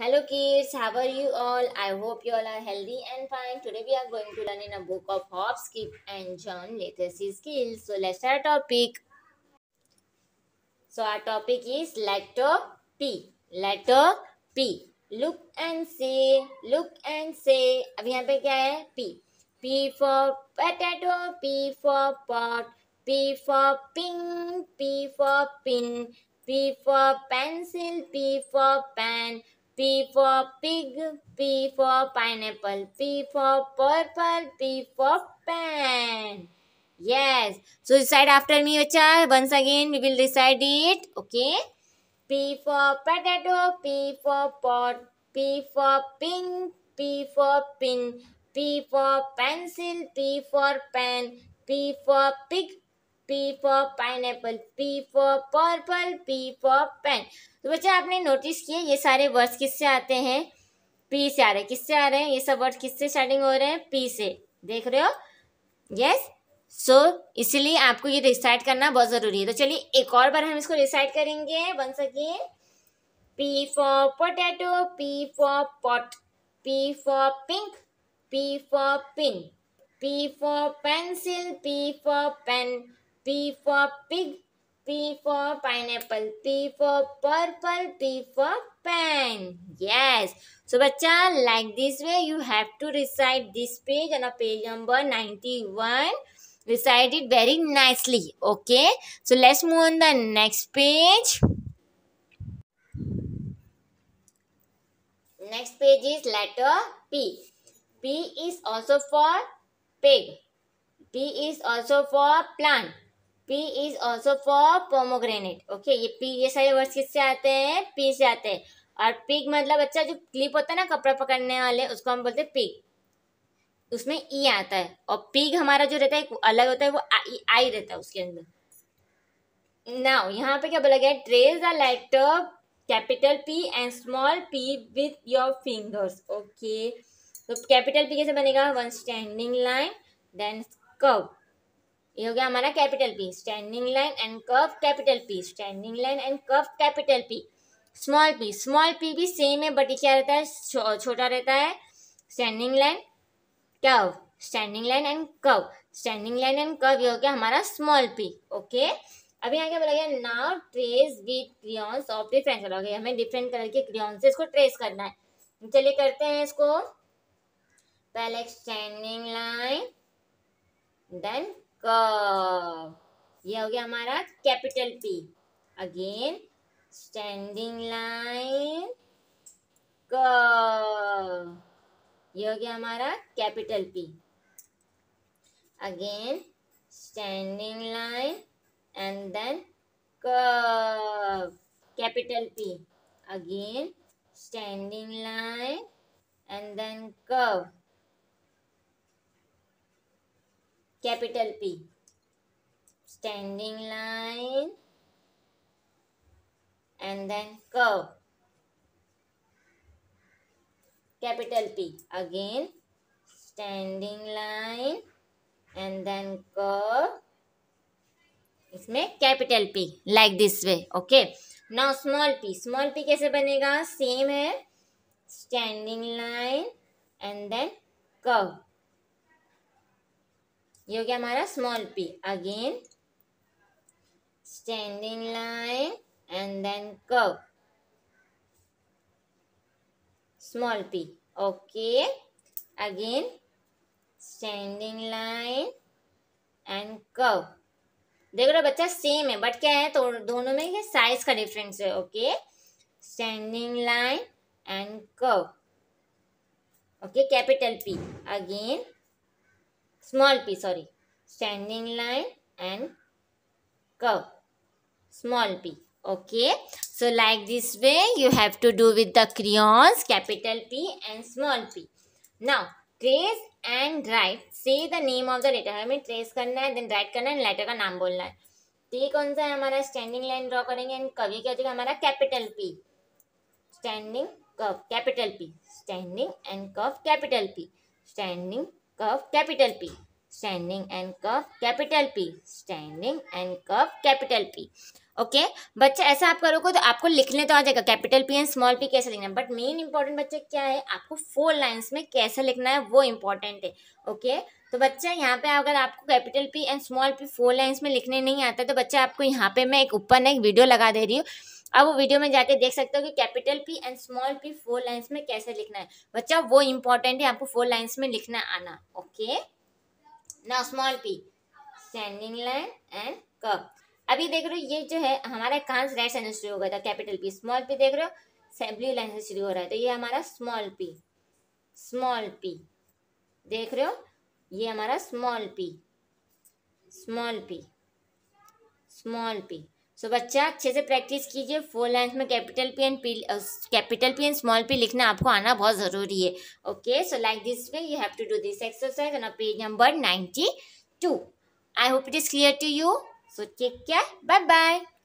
hello kids how are you all i hope you all are healthy and fine today we are going to learn in a book of hop skip and john literacy skills so let's start our topic so our topic is letter p letter p look and say look and say अब यहाँ पे क्या है p p for potato p for pot p for pink p for pin p for pencil p for pen P for pig, P for pineapple, P for purple, P for pen. Yes. So decide after me, Vacha. Once again, we will decide it. Okay. P for potato, P for pot, P for pink, P for pin, P for pencil, P for pen, P for pig, P for pineapple, P for purple, P for pen. तो बच्चा आपने notice किए ये सारे words किससे आते हैं P से आ रहे हैं किससे आ रहे हैं ये सब वर्ड किससे स्टार्टिंग हो रहे हैं पी से देख रहे हो यस सो इसलिए आपको ये रिसाइट करना बहुत ज़रूरी है तो चलिए एक और बार हम इसको रिसाइट करेंगे बन सके P for potato, P for pot, P for pink, P for pin, P for pencil, P for pen, P for pig, P for pineapple, P for purple, P for pen. Yes. So, bacha, like this way, you have to recite this page on a page number 91. Recite it very nicely. Okay. So, let's move on the next page. Next page is letter P. P is also for pig. P is also for plant. P is also for pomegranate okay ये P ये सारे words किससे आते हैं P से आते हैं और पिग मतलब अच्छा जो क्लिप होता है ना कपड़ा पकड़ने वाले उसको हम बोलते हैं पिग उसमें ई e आता है और पिग हमारा जो रहता है अलग होता है वो आई रहता है उसके अंदर नाउ यहाँ पे क्या बोला गया trace the letter capital P and small P with your fingers okay तो कैपिटल पी कैसे बनेगा one standing line then curve ये हो गया हमारा capital P standing line and curve capital P standing line and curve capital P small P small P भी same है but क्या रहता है छो, छोटा रहता है standing line curve standing line and curve standing line and curve ये हो गया हमारा स्मॉल पी ओके अभी यहाँ क्या बोला गया now trace with crayons of different colour okay हमें डिफरेंट कलर के क्रियॉन्स से इसको ट्रेस करना है चलिए करते हैं इसको पहले स्टैंडिंग लाइन देन ये हो गया हमारा capital P again standing line क ये हो गया हमारा capital P again standing line and then capital P again standing line and then curve capital P standing line and then curve capital P again standing line and then curve इसमें capital P like this way okay now small P small P कैसे बनेगा same है standing line and then curve ये हो गया हमारा small P again standing line and then curve small P okay again standing line and curve देख रहे बच्चा सेम है बट क्या है तो दोनों में साइज का डिफरेंस है okay standing line and curve okay capital P again small p sorry standing line and curve small p okay so like this way you have to do with the crayons capital p and small p now trace and write say the name of the letter हमें trace करना है then write करना है letter का नाम बोलना है तो ये कौन सा है हमारा स्टैंडिंग लाइन ड्रॉ करेंगे एंड कवि क्या हो जाएगा हमारा capital P standing curve capital P standing and curve capital P standing curve capital P standing and curve capital P standing and curve capital P okay बच्चा ऐसा आप करोगे तो आपको लिखने तो आ जाएगा capital P and small P कैसे लिखना है बट मेन इंपॉर्टेंट बच्चा क्या है आपको फोर लाइन्स में कैसे लिखना है वो इम्पॉर्टेंट है ओके okay? तो बच्चा यहाँ पे अगर आपको capital P and small P four lines में लिखने नहीं आता तो बच्चा आपको यहाँ पे मैं एक ऊपर ना एक वीडियो लगा दे रही हूँ आप वो वीडियो में जाके देख सकते हो कि capital P and small P four lines में कैसे लिखना है बच्चा वो इंपॉर्टेंट है आपको फोर लाइन्स में लिखना आना ओके ना small P sending line and cup अभी देख रहे हो ये जो है हमारा कांस राइट साइड से शुरू हो गया था कैपिटल पी स्मॉल पी देख रहे हो ब्लू लाइन से शुरू हो रहा है तो ये हमारा स्मॉल पी स्मॉल पी देख रहे हो ये हमारा small P small P small P so so, बच्चा अच्छे से प्रैक्टिस कीजिए फोर लाइन्स में capital P and P capital P and small P लिखना आपको आना बहुत ज़रूरी है okay so like this way you have to do this exercise on page number ninety two I hope it is clear to you so take care bye bye